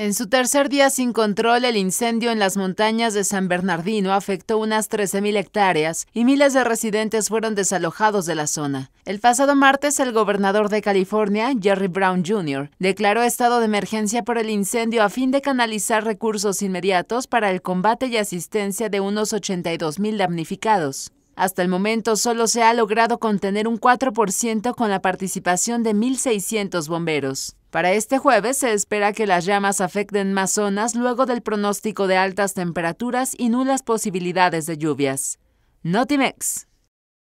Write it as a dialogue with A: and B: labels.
A: En su tercer día sin control, el incendio en las montañas de San Bernardino afectó unas 13.000 hectáreas y miles de residentes fueron desalojados de la zona. El pasado martes, el gobernador de California, Jerry Brown Jr., declaró estado de emergencia por el incendio a fin de canalizar recursos inmediatos para el combate y asistencia de unos 82.000 damnificados. Hasta el momento solo se ha logrado contener un 4% con la participación de 1.600 bomberos. Para este jueves se espera que las llamas afecten más zonas luego del pronóstico de altas temperaturas y nulas posibilidades de lluvias. Notimex.